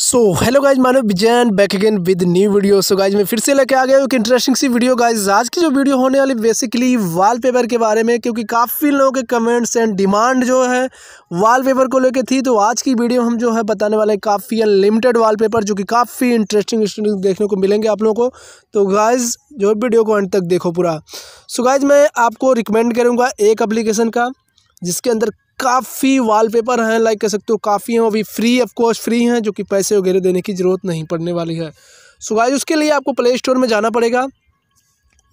so hello guys Manav Vijayan back again with new video so guys मैं फिर से लेके आ गया एक इंटरेस्टिंग सी वीडियो गाइज आज की जो वीडियो होने वाली बेसिकली वॉलपेपर के बारे में क्योंकि काफ़ी लोगों के कमेंट्स एंड डिमांड जो है वॉलपेपर को लेके थी तो आज की वीडियो हम जो है बताने वाले हैं काफ़ी अनलिमिटेड पेपर जो कि काफ़ी इंटरेस्टिंग देखने को मिलेंगे आप लोगों को तो गाइज़ जो वीडियो को एंड तक देखो पूरा सो गाइज मैं आपको रिकमेंड करूँगा एक अप्लीकेशन का जिसके अंदर काफ़ी वॉलपेपर हैं लाइक कह सकते हो काफ़ी हैं अभी फ्री ऑफ कोर्स फ्री हैं जो कि पैसे वगैरह देने की ज़रूरत नहीं पड़ने वाली है सो गाइस उसके लिए आपको प्ले स्टोर में जाना पड़ेगा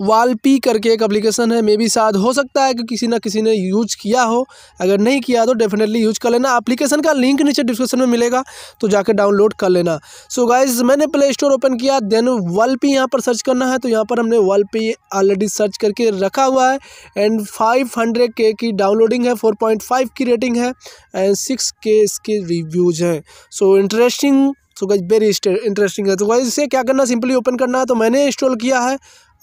वालपी करके एक एप्लीकेशन है मे भी शायद हो सकता है कि किसी ना किसी ने यूज किया हो अगर नहीं किया तो डेफिनेटली यूज कर लेना एप्लीकेशन का लिंक नीचे डिस्क्रिप्शन में मिलेगा तो जाकर डाउनलोड कर लेना सो so गाइज मैंने प्ले स्टोर ओपन किया देन वालपी यहाँ पर सर्च करना है तो यहाँ पर हमने वालपी ऑलरेडी सर्च करके रखा हुआ है एंड फाइव हंड्रेड के की डाउनलोडिंग है फोर पॉइंट फाइव की रेटिंग है एंड सिक्स के इसके रिव्यूज़ हैं so interesting so guys very interesting है तो गाइज इसे क्या करना सिंपली ओपन करना है तो मैंने इंस्टॉल किया है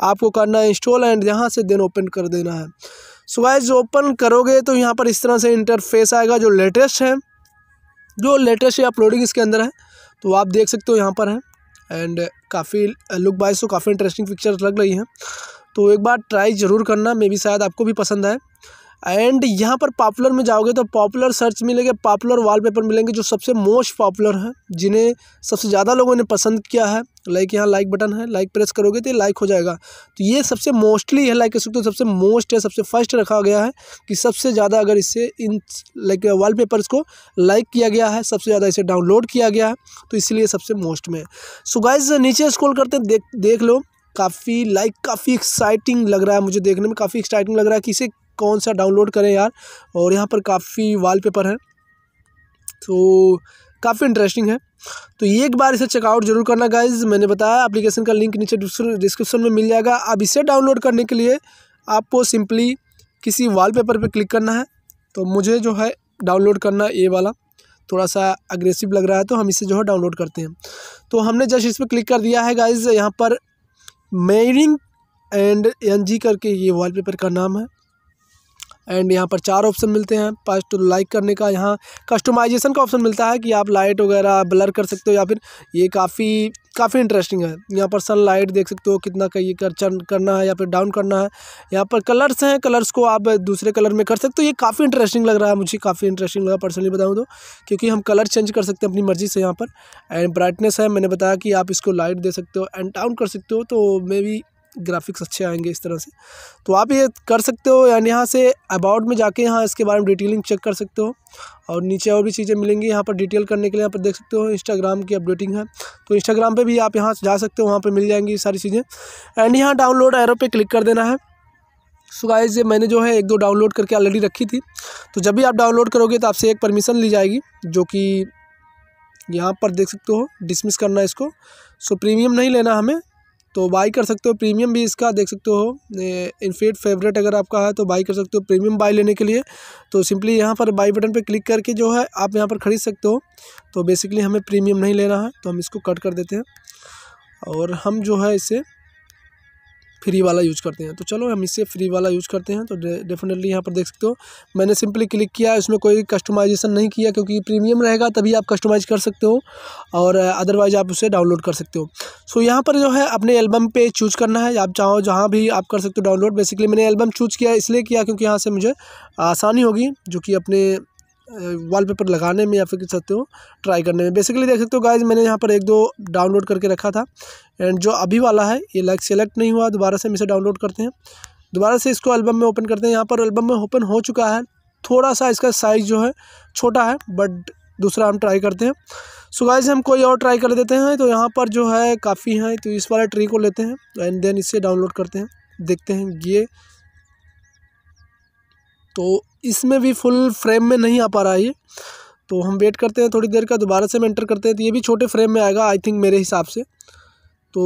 आपको करना है इंस्टॉल एंड यहाँ से देन ओपन कर देना है सो ओपन करोगे तो यहाँ पर इस तरह से इंटरफेस आएगा जो लेटेस्ट है जो लेटेस्ट अपलोडिंग इसके अंदर है तो आप देख सकते हो यहाँ पर है एंड काफ़ी लुक वाइज तो काफ़ी इंटरेस्टिंग पिक्चर्स लग रही हैं तो एक बार ट्राई ज़रूर करना मे भी शायद आपको भी पसंद आए एंड यहाँ पर पॉपुलर में जाओगे तो पॉपुलर सर्च मिलेंगे पॉपुलर वॉलपेपर मिलेंगे जो सबसे मोस्ट पॉपुलर हैं जिन्हें सबसे ज़्यादा लोगों ने पसंद किया है लाइक यहाँ लाइक बटन है लाइक प्रेस करोगे तो लाइक हो जाएगा तो ये सबसे मोस्टली है लाइक कह सकते हो सबसे मोस्ट है सबसे फर्स्ट रखा गया है कि सबसे ज़्यादा अगर इससे इन लाइक वॉलपेपर्स को लाइक किया गया है सबसे ज़्यादा इसे डाउनलोड किया गया है तो इसलिए सबसे मोस्ट में है सो गाइज नीचे स्क्रॉल करते हैं देख देख लो काफ़ी लाइक काफ़ी एक्साइटिंग लग रहा है मुझे देखने में काफ़ी एक्साइटिंग लग रहा है कि इसे कौन सा डाउनलोड करें यार और यहाँ पर काफ़ी वाल है तो काफ़ी इंटरेस्टिंग है तो ये एक बार इसे चेकआउट जरूर करना गाइज मैंने बताया एप्लीकेशन का लिंक नीचे डिस्क्रिप्शन में मिल जाएगा अब इसे डाउनलोड करने के लिए आपको सिंपली किसी वॉलपेपर पे क्लिक करना है तो मुझे जो है डाउनलोड करना ये वाला थोड़ा सा अग्रेसिव लग रहा है तो हम इसे जो है डाउनलोड करते हैं तो हमने जस्ट इस पर क्लिक कर दिया है गाइज यहाँ पर मेरिंग एंड एन जी करके ये वॉलपेपर का नाम है एंड यहाँ पर चार ऑप्शन मिलते हैं पास टू लाइक करने का यहाँ कस्टमाइजेशन का ऑप्शन मिलता है कि आप लाइट वगैरह ब्लर कर सकते हो या फिर ये काफ़ी काफ़ी इंटरेस्टिंग है यहाँ पर सन लाइट देख सकते हो कितना का ये कर करना है या फिर डाउन करना है यहाँ पर कलर्स हैं कलर्स को आप दूसरे कलर में कर सकते हो ये काफ़ी इंटरेस्टिंग लग रहा है मुझे काफ़ी इंटरेस्टिंग लगा पर्सनली बताऊँ तो क्योंकि हम कलर चेंज कर सकते हैं अपनी मर्ज़ी से यहाँ पर एंड ब्राइटनेस है मैंने बताया कि आप इसको लाइट दे सकते हो एंड डाउन कर सकते हो तो मे बी ग्राफिक्स अच्छे आएंगे इस तरह से तो आप ये कर सकते हो यानी यहाँ से अबाउट में जाके यहाँ इसके बारे में डिटेलिंग चेक कर सकते हो और नीचे और भी चीज़ें मिलेंगी यहाँ पर डिटेल करने के लिए यहाँ पर देख सकते हो इंस्टाग्राम की अपडेटिंग है तो इंस्टाग्राम पर भी आप यहाँ जा सकते हो वहाँ पर मिल जाएंगी सारी चीज़ें एंड यहाँ डाउनलोड एरो पर क्लिक कर देना है सो गाइज मैंने जो है एक दो डाउनलोड करके ऑलरेडी रखी थी तो जब भी आप डाउनलोड करोगे तो आपसे एक परमिशन ली जाएगी जो कि यहाँ पर देख सकते हो डिसमिस करना इसको सो प्रीमियम नहीं लेना हमें तो बाई कर सकते हो प्रीमियम भी इसका देख सकते हो इनफीट फेवरेट अगर आपका है तो बाई कर सकते हो प्रीमियम बाई लेने के लिए तो सिंपली यहाँ पर बाई बटन पर क्लिक करके जो है आप यहाँ पर ख़रीद सकते हो तो बेसिकली हमें प्रीमियम नहीं लेना है तो हम इसको कट कर देते हैं और हम जो है इसे फ्री वाला यूज़ करते हैं तो चलो हम इससे फ्री वाला यूज़ करते हैं तो डेफिनेटली यहाँ पर देख सकते हो मैंने सिंपली क्लिक किया इसमें कोई कस्टमाइजेशन नहीं किया क्योंकि प्रीमियम रहेगा तभी आप कस्टमाइज़ कर सकते हो और अदरवाइज़ आप उसे डाउनलोड कर सकते हो सो so, यहाँ पर जो है अपने एल्बम पे चूज़ करना है आप चाहो जहाँ भी आप कर सकते हो डाउनलोड बेसिकली मैंने एल्बम चूज़ किया इसलिए किया क्योंकि यहाँ से मुझे आसानी होगी जो कि अपने वॉलपेपर लगाने में या फिर कह सकते हो ट्राई करने में बेसिकली देख सकते हो गाइज मैंने यहाँ पर एक दो डाउनलोड करके रखा था एंड जो अभी वाला है ये लाइक सेलेक्ट नहीं हुआ दोबारा से हम इसे डाउनलोड करते हैं दोबारा से इसको एल्बम में ओपन करते हैं यहाँ पर एल्बम में ओपन हो चुका है थोड़ा सा इसका साइज़ जो है छोटा है बट दूसरा हम ट्राई करते हैं सो गाइज हम कोई और ट्राई कर देते हैं तो यहाँ पर जो है काफ़ी हैं तो इस वाले ट्री को लेते हैं एंड देन इसे डाउनलोड करते हैं देखते हैं ये तो इसमें भी फुल फ्रेम में नहीं आ पा रहा है ये तो हम वेट करते हैं थोड़ी देर का दोबारा से हम एंटर करते हैं तो ये भी छोटे फ्रेम में आएगा आई थिंक मेरे हिसाब से तो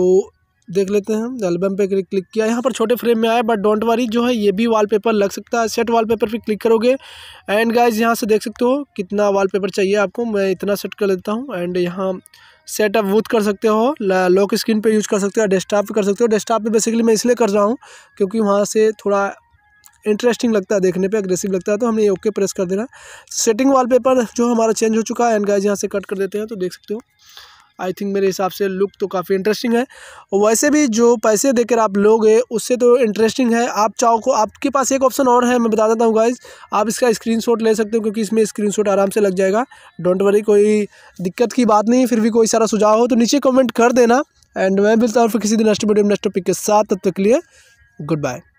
देख लेते हैं हम एल्बम पे क्लिक किया यहाँ पर छोटे फ्रेम में आया बट डोंट वरी जो है ये भी वॉलपेपर लग सकता है सेट वॉलपेपर पे क्लिक करोगे एंड गाइज यहाँ से देख सकते हो कितना वॉलपेपर चाहिए आपको मैं इतना सेट कर लेता हूँ एंड यहाँ सेट आप वूथ कर सकते हो लॉक स्क्रीन पे यूज़ कर सकते हो डेस्कटॉप पे कर सकते हो डेस्कटॉप पे बेसिकली मैं इसलिए कर रहा हूँ क्योंकि वहाँ से थोड़ा इंटरेस्टिंग लगता है देखने पे अग्रेसिव लगता है तो हमने ओके प्रेस कर देना सेटिंग वॉलपेपर जो हमारा चेंज हो चुका है एंड गाइज यहाँ से कट कर देते हैं तो देख सकते हो आई थिंक मेरे हिसाब से लुक तो काफ़ी इंटरेस्टिंग है वैसे भी जो पैसे देकर आप लोगे उससे तो इंटरेस्टिंग है आप चाहो को आपके पास एक ऑप्शन और है मैं बता देता हूँ गाइज आप इसका स्क्रीनशॉट ले सकते हो क्योंकि इसमें स्क्रीनशॉट आराम से लग जाएगा डोंट वरी कोई दिक्कत की बात नहीं फिर भी कोई सारा सुझाव हो तो नीचे कमेंट कर देना एंड मैं मिलता हूँ फिर किसी दिन नेक्स्ट वीडियो नेक्स्ट टॉपिक के साथ तब तक लिए गुड बाय